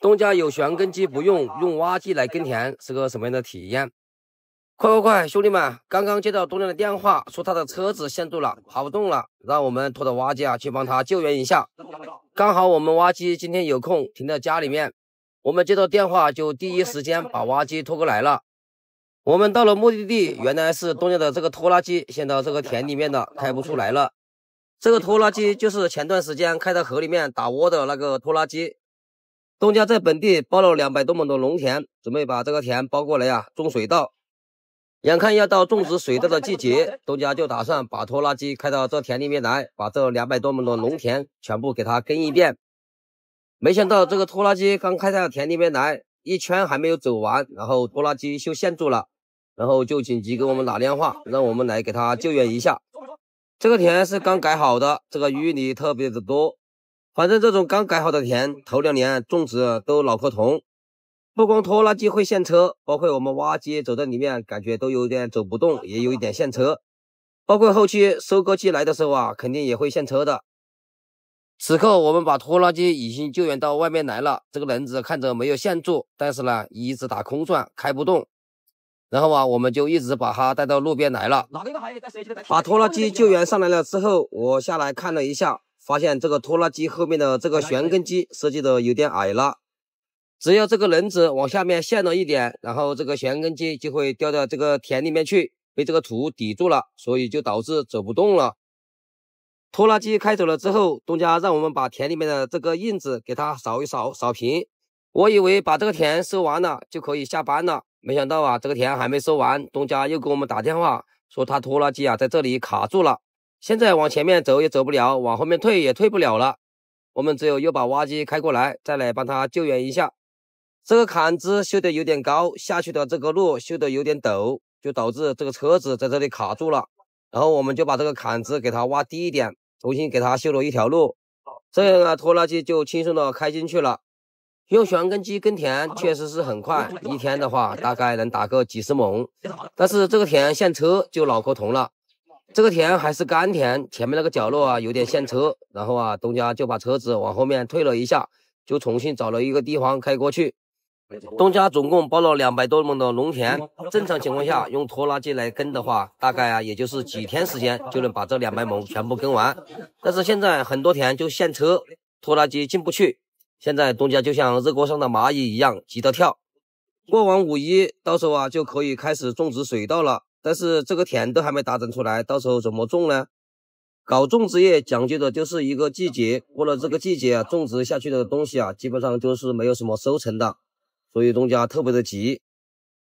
东家有旋耕机不用，用挖机来耕田是个什么样的体验？快快快，兄弟们！刚刚接到东家的电话，说他的车子陷住了，爬不动了，让我们拖着挖机啊去帮他救援一下。刚好我们挖机今天有空，停在家里面。我们接到电话就第一时间把挖机拖过来了。我们到了目的地，原来是东家的这个拖拉机陷到这个田里面的，开不出来了。这个拖拉机就是前段时间开到河里面打窝的那个拖拉机。东家在本地包了两百多亩的农田，准备把这个田包过来呀，种水稻。眼看要到种植水稻的季节，东家就打算把拖拉机开到这田里面来，把这两百多亩的农田全部给它耕一遍。没想到这个拖拉机刚开到田里面来，一圈还没有走完，然后拖拉机就陷住了，然后就紧急给我们打电话，让我们来给他救援一下。这个田是刚改好的，这个淤泥特别的多。反正这种刚改好的田，头两年种植都脑壳疼，不光拖拉机会陷车，包括我们挖机走到里面，感觉都有点走不动，也有一点陷车。包括后期收割机来的时候啊，肯定也会陷车的。此刻我们把拖拉机已经救援到外面来了，这个轮子看着没有陷住，但是呢一直打空转，开不动。然后啊，我们就一直把它带到路边来了。把拖拉机救援上来了之后，我下来看了一下。发现这个拖拉机后面的这个旋耕机设计的有点矮了，只要这个轮子往下面陷了一点，然后这个旋耕机就会掉到这个田里面去，被这个土抵住了，所以就导致走不动了。拖拉机开走了之后，东家让我们把田里面的这个印子给它扫一扫，扫平。我以为把这个田收完了就可以下班了，没想到啊，这个田还没收完，东家又给我们打电话说他拖拉机啊在这里卡住了。现在往前面走也走不了，往后面退也退不了了。我们只有又把挖机开过来，再来帮他救援一下。这个坎子修得有点高，下去的这个路修得有点陡，就导致这个车子在这里卡住了。然后我们就把这个坎子给它挖低一点，重新给它修了一条路，这样啊，拖拉机就轻松的开进去了。用旋耕机耕田确实是很快，一天的话大概能打个几十亩。但是这个田限车就脑壳疼了。这个田还是干田，前面那个角落啊有点陷车，然后啊东家就把车子往后面退了一下，就重新找了一个地方开过去。东家总共包了两百多亩的农田，正常情况下用拖拉机来耕的话，大概啊也就是几天时间就能把这两百亩全部耕完。但是现在很多田就陷车，拖拉机进不去，现在东家就像热锅上的蚂蚁一样急得跳。过完五一，到时候啊就可以开始种植水稻了。但是这个田都还没打整出来，到时候怎么种呢？搞种植业讲究的就是一个季节，过了这个季节，种植下去的东西啊，基本上就是没有什么收成的，所以东家特别的急。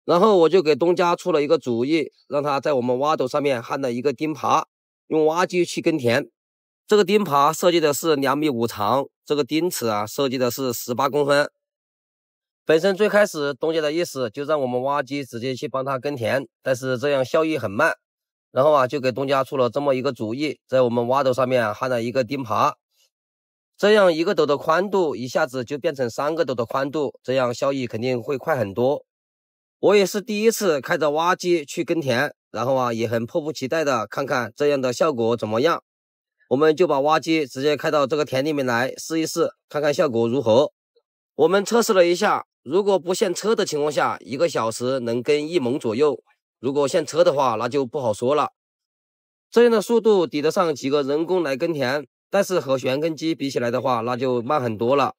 然后我就给东家出了一个主意，让他在我们挖斗上面焊了一个钉耙，用挖机去耕田。这个钉耙设计的是两米五长，这个钉尺啊设计的是十八公分。本身最开始东家的意思就让我们挖机直接去帮他耕田，但是这样效益很慢。然后啊，就给东家出了这么一个主意，在我们挖斗上面焊了一个钉耙，这样一个斗的宽度一下子就变成三个斗的宽度，这样效益肯定会快很多。我也是第一次开着挖机去耕田，然后啊，也很迫不及待的看看这样的效果怎么样。我们就把挖机直接开到这个田里面来试一试，看看效果如何。我们测试了一下。如果不限车的情况下，一个小时能耕一亩左右；如果限车的话，那就不好说了。这样的速度抵得上几个人工来耕田，但是和旋耕机比起来的话，那就慢很多了。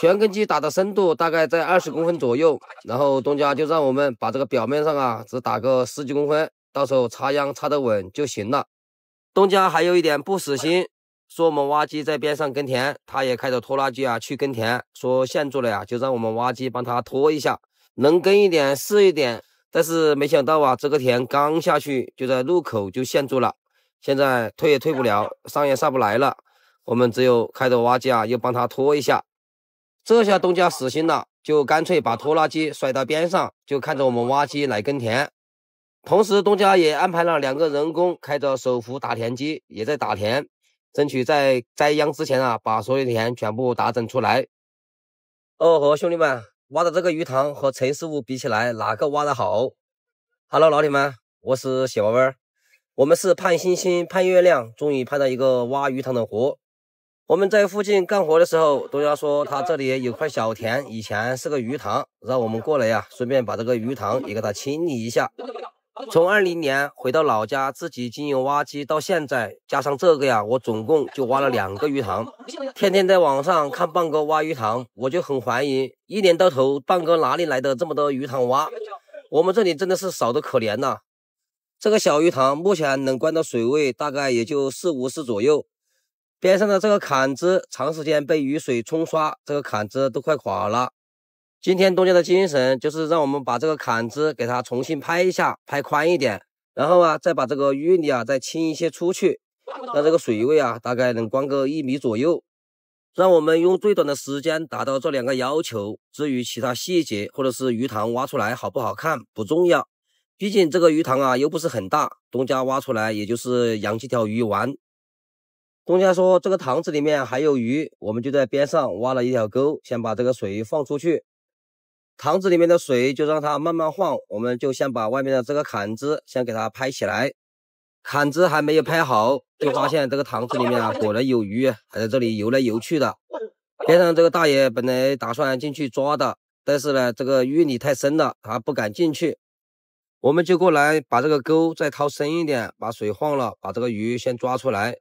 旋耕机打的深度大概在二十公分左右，然后东家就让我们把这个表面上啊只打个十几公分，到时候插秧插得稳就行了。东家还有一点不死心。说我们挖机在边上耕田，他也开着拖拉机啊去耕田，说限住了呀，就让我们挖机帮他拖一下，能耕一点是，一点。但是没想到啊，这个田刚下去就在路口就陷住了，现在退也退不了，上也上不来了，我们只有开着挖机啊又帮他拖一下。这下东家死心了，就干脆把拖拉机甩到边上，就看着我们挖机来耕田。同时，东家也安排了两个人工开着手扶打田机也在打田。争取在栽秧之前啊，把所有的田全部打整出来。哦吼，兄弟们，挖的这个鱼塘和陈师傅比起来，哪个挖的好？Hello，老铁们，我是小歪歪。我们是盼星星盼月亮，终于盼到一个挖鱼塘的活。我们在附近干活的时候，东家说他这里有块小田，以前是个鱼塘，让我们过来呀，顺便把这个鱼塘也给他清理一下。从二零年回到老家自己经营挖机到现在，加上这个呀，我总共就挖了两个鱼塘。天天在网上看棒哥挖鱼塘，我就很怀疑，一年到头棒哥哪里来的这么多鱼塘挖？我们这里真的是少的可怜呐。这个小鱼塘目前能关的水位大概也就四五十左右。边上的这个坎子长时间被雨水冲刷，这个坎子都快垮了。今天东家的精神就是让我们把这个坎子给它重新拍一下，拍宽一点，然后啊，再把这个淤泥啊再清一些出去，让这个水位啊大概能关个一米左右。让我们用最短的时间达到这两个要求。至于其他细节或者是鱼塘挖出来好不好看不重要，毕竟这个鱼塘啊又不是很大，东家挖出来也就是养几条鱼玩。东家说这个塘子里面还有鱼，我们就在边上挖了一条沟，先把这个水放出去。塘子里面的水就让它慢慢晃，我们就先把外面的这个坎子先给它拍起来。坎子还没有拍好，就发现这个塘子里面啊果然有鱼，还在这里游来游去的。边上这个大爷本来打算进去抓的，但是呢这个淤泥太深了，他不敢进去。我们就过来把这个沟再掏深一点，把水晃了，把这个鱼先抓出来。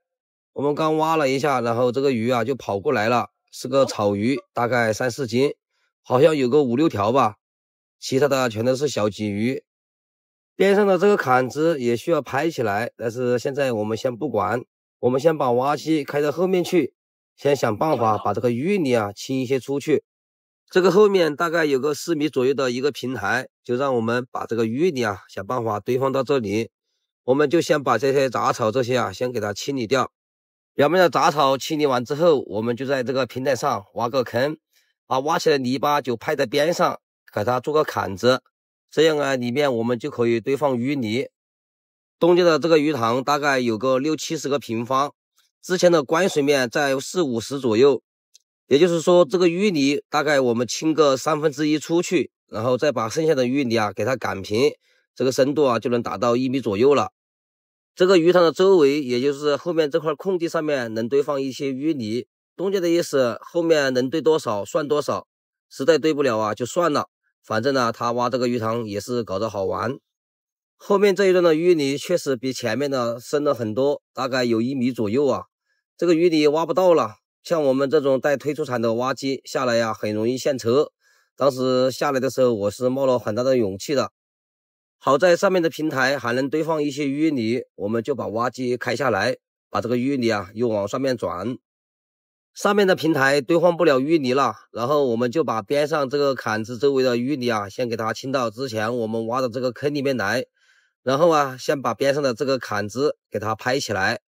我们刚挖了一下，然后这个鱼啊就跑过来了，是个草鱼，大概三四斤。好像有个五六条吧，其他的全都是小鲫鱼。边上的这个坎子也需要拍起来，但是现在我们先不管，我们先把挖机开到后面去，先想办法把这个淤泥啊清一些出去。这个后面大概有个四米左右的一个平台，就让我们把这个淤泥啊想办法堆放到这里。我们就先把这些杂草这些啊先给它清理掉。表面的杂草清理完之后，我们就在这个平台上挖个坑。啊，挖起来泥巴就拍在边上，给它做个坎子，这样啊，里面我们就可以堆放淤泥。东家的这个鱼塘大概有个六七十个平方，之前的观水面在四五十左右，也就是说这个淤泥大概我们清个三分之一出去，然后再把剩下的淤泥啊给它赶平，这个深度啊就能达到一米左右了。这个鱼塘的周围，也就是后面这块空地上面，能堆放一些淤泥。东家的意思，后面能堆多少算多少，实在堆不了啊，就算了。反正呢，他挖这个鱼塘也是搞着好玩。后面这一段的淤泥确实比前面的深了很多，大概有一米左右啊。这个淤泥挖不到了，像我们这种带推出铲的挖机下来呀，很容易陷车。当时下来的时候，我是冒了很大的勇气的。好在上面的平台还能堆放一些淤泥，我们就把挖机开下来，把这个淤泥啊又往上面转。上面的平台堆放不了淤泥了，然后我们就把边上这个坎子周围的淤泥啊，先给它清到之前我们挖的这个坑里面来。然后啊，先把边上的这个坎子给它拍起来。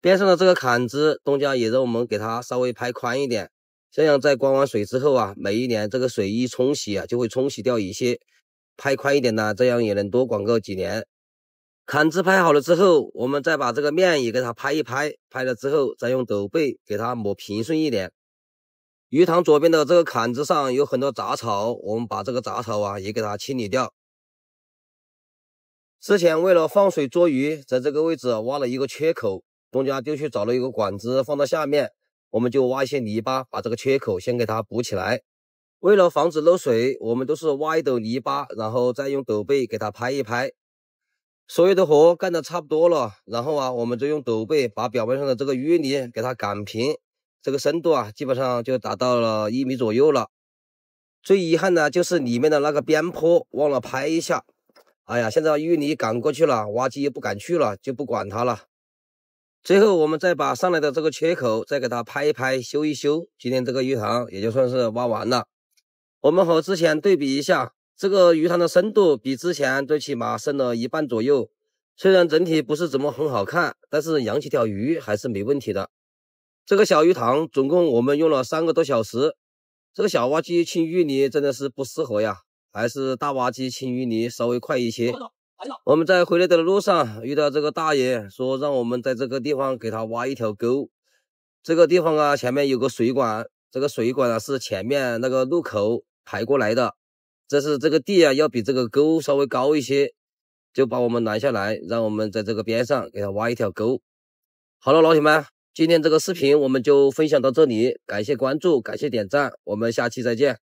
边上的这个坎子，东家也让我们给它稍微拍宽一点，这样在关完水之后啊，每一年这个水一冲洗啊，就会冲洗掉一些，拍宽一点呢，这样也能多管个几年。坎子拍好了之后，我们再把这个面也给它拍一拍，拍了之后再用斗背给它抹平顺一点。鱼塘左边的这个坎子上有很多杂草，我们把这个杂草啊也给它清理掉。之前为了放水捉鱼，在这个位置挖了一个缺口，东家就去找了一个管子放到下面，我们就挖一些泥巴把这个缺口先给它补起来。为了防止漏水，我们都是挖一斗泥巴，然后再用斗背给它拍一拍。所有的活干得差不多了，然后啊，我们就用斗背把表面上的这个淤泥给它擀平，这个深度啊，基本上就达到了一米左右了。最遗憾呢，就是里面的那个边坡忘了拍一下。哎呀，现在淤泥赶过去了，挖机又不敢去了，就不管它了。最后我们再把上来的这个缺口再给它拍一拍、修一修，今天这个鱼塘也就算是挖完了。我们和之前对比一下。这个鱼塘的深度比之前最起码深了一半左右，虽然整体不是怎么很好看，但是养起条鱼还是没问题的。这个小鱼塘总共我们用了三个多小时，这个小挖机清淤泥真的是不适合呀，还是大挖机清淤泥稍微快一些。我们在回来的路上遇到这个大爷，说让我们在这个地方给他挖一条沟。这个地方啊，前面有个水管，这个水管啊是前面那个路口排过来的。这是这个地啊，要比这个沟稍微高一些，就把我们拦下来，让我们在这个边上给他挖一条沟。好了，老铁们，今天这个视频我们就分享到这里，感谢关注，感谢点赞，我们下期再见。